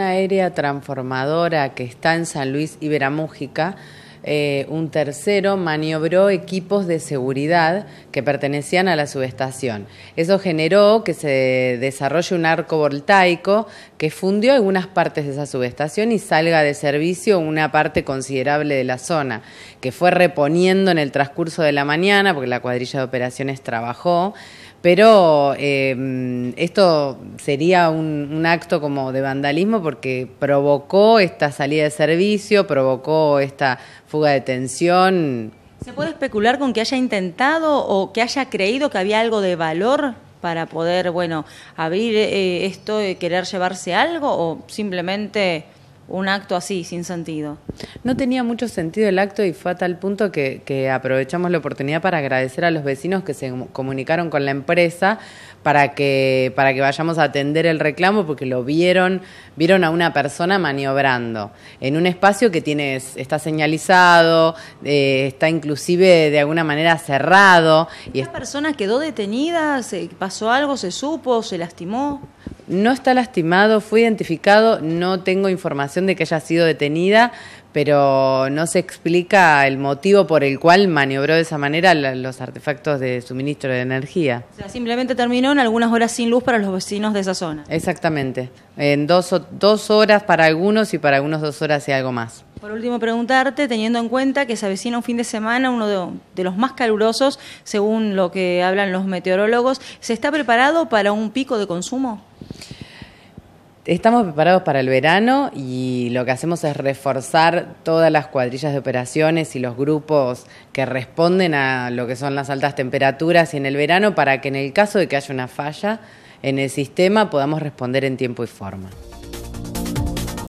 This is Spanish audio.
aérea transformadora que está en San Luis Iberamújica, eh, un tercero maniobró equipos de seguridad que pertenecían a la subestación. Eso generó que se desarrolle un arco voltaico que fundió algunas partes de esa subestación y salga de servicio una parte considerable de la zona, que fue reponiendo en el transcurso de la mañana, porque la cuadrilla de operaciones trabajó. Pero em, esto sería un, acto como de vandalismo porque provocó esta salida de servicio, provocó esta fuga de tensión. ¿Se puede especular con que haya intentado o que haya creído que había algo de valor para poder, bueno, abrir eh, esto y querer llevarse algo o simplemente un acto así, sin sentido. No tenía mucho sentido el acto y fue a tal punto que, aprovechamos la oportunidad para agradecer a los vecinos que se comunicaron con la empresa para que, para que vayamos a atender el reclamo porque lo vieron, vieron a una persona maniobrando en un espacio que tiene, está señalizado, eh, está inclusive de alguna manera cerrado. ¿Esta persona quedó detenida? ¿Se pasó algo? ¿Se supo? ¿Se lastimó? No está lastimado, fue identificado, no tengo información de que haya sido detenida, pero no se explica el motivo por el cual maniobró de esa manera los artefactos de suministro de energía. O sea, simplemente terminó en algunas horas sin luz para los vecinos de esa zona. Exactamente, en dos, dos horas para algunos y para algunos dos horas y algo más. Por último, preguntarte, teniendo en cuenta que se avecina un fin de semana, uno de, los más calurosos, según lo que hablan los meteorólogos, ¿se está preparado para un pico de consumo? Estamos preparados para el verano y lo que hacemos es reforzar todas las cuadrillas de operaciones y los grupos que responden a lo que son las altas temperaturas y en el verano para que en el caso de que haya una falla en el sistema podamos responder en tiempo y forma.